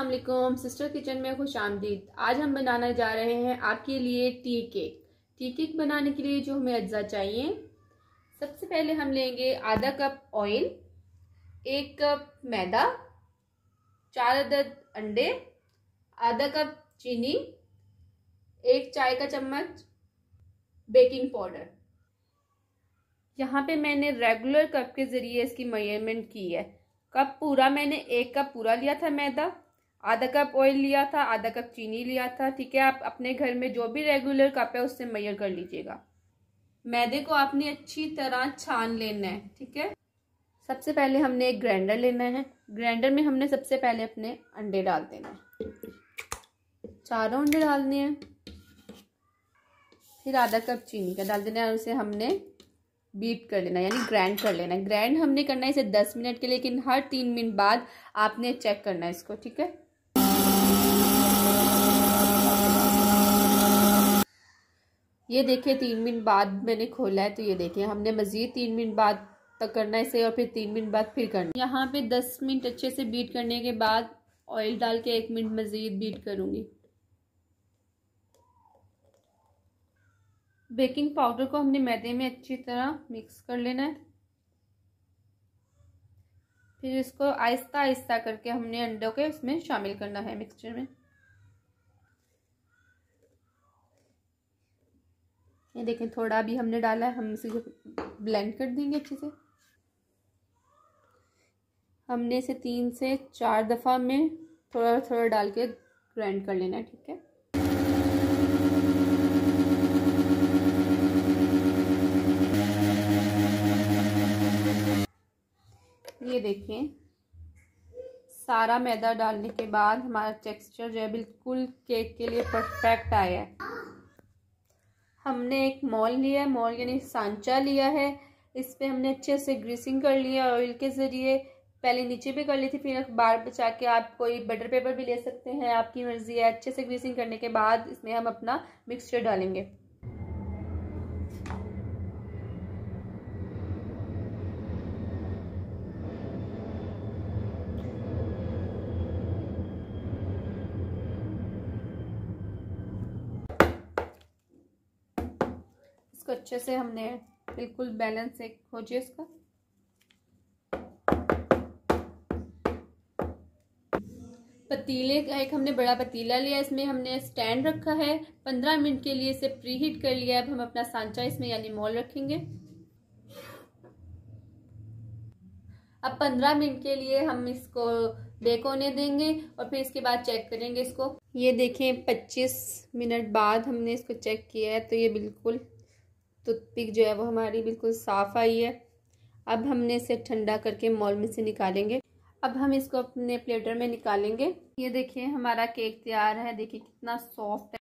Aslam sister kitchen में खुश आमदीद आज हम बनाने जा रहे हैं आपके लिए टी केक टी केक बनाने के लिए जो हमें अज्जा चाहिए सबसे पहले हम लेंगे आधा कप ऑयल एक कप मैदा चार अदद अंडे आधा कप चीनी एक चाय का चम्मच बेकिंग पाउडर यहाँ पे मैंने रेगुलर कप के ज़रिए इसकी मेजरमेंट की है कप पूरा मैंने एक कप पूरा लिया था मैदा आधा कप ऑयल लिया था आधा कप चीनी लिया था ठीक है आप अपने घर में जो भी रेगुलर कप है उससे मैयर कर लीजिएगा मैदे को आपने अच्छी तरह छान लेना है ठीक है सबसे पहले हमने एक ग्राइंडर लेना है ग्राइंडर में हमने सबसे पहले अपने अंडे डाल देना है चारों अंडे डालने हैं फिर आधा कप चीनी का डाल देना है और उसे हमने बीट कर लेना यानी ग्राइंड कर लेना है ग्राइंड हमने करना है इसे दस मिनट के लिए लेकिन हर तीन मिनट बाद आपने चेक करना है इसको ठीक है ये देखिए तीन मिनट बाद मैंने खोला है तो ये देखिए हमने मज़ीद तीन मिनट बाद तक करना है इसे और फिर तीन मिनट बाद फिर करना यहाँ पे दस मिनट अच्छे से बीट करने के बाद ऑयल डाल के एक मिनट मज़ीद बीट करूँगी बेकिंग पाउडर को हमने मैदे में अच्छी तरह मिक्स कर लेना है फिर इसको आहिस्ता आहिस्ता करके हमने अंडों के उसमें शामिल करना है मिक्सचर में ये देखें थोड़ा अभी हमने डाला है हम इसे ब्लेंड कर देंगे अच्छे से हमने इसे तीन से चार दफ़ा में थोड़ा थोड़ा डाल के ग्राइंड कर लेना है ठीक है ये देखें सारा मैदा डालने के बाद हमारा टेक्सचर जो है बिल्कुल केक के लिए परफेक्ट आया है हमने एक मॉल लिया है मॉल यानी सांचा लिया है इस पर हमने अच्छे से ग्रीसिंग कर लिया ऑयल के ज़रिए पहले नीचे भी कर ली थी फिर बार बचा के आप कोई बटर पेपर भी ले सकते हैं आपकी मर्ज़ी है अच्छे से ग्रीसिंग करने के बाद इसमें हम अपना मिक्सचर डालेंगे इसको अच्छे से हमने बिल्कुल बैलेंस एक हो जाए इसका पतीले का एक हमने बड़ा पतीला लिया इसमें हमने स्टैंड रखा है पंद्रह मिनट के लिए इसे प्री हीट कर लिया अब हम अपना सांचा इसमें यानी मॉल रखेंगे अब पंद्रह मिनट के लिए हम इसको बेक होने देंगे और फिर इसके बाद चेक करेंगे इसको ये देखें पच्चीस मिनट बाद हमने इसको चेक किया है तो ये बिल्कुल टूथपिक जो है वो हमारी बिल्कुल साफ़ आई है अब हमने इसे ठंडा करके मॉल में से निकालेंगे अब हम इसको अपने प्लेटर में निकालेंगे ये देखिए हमारा केक तैयार है देखिए कितना सॉफ्ट है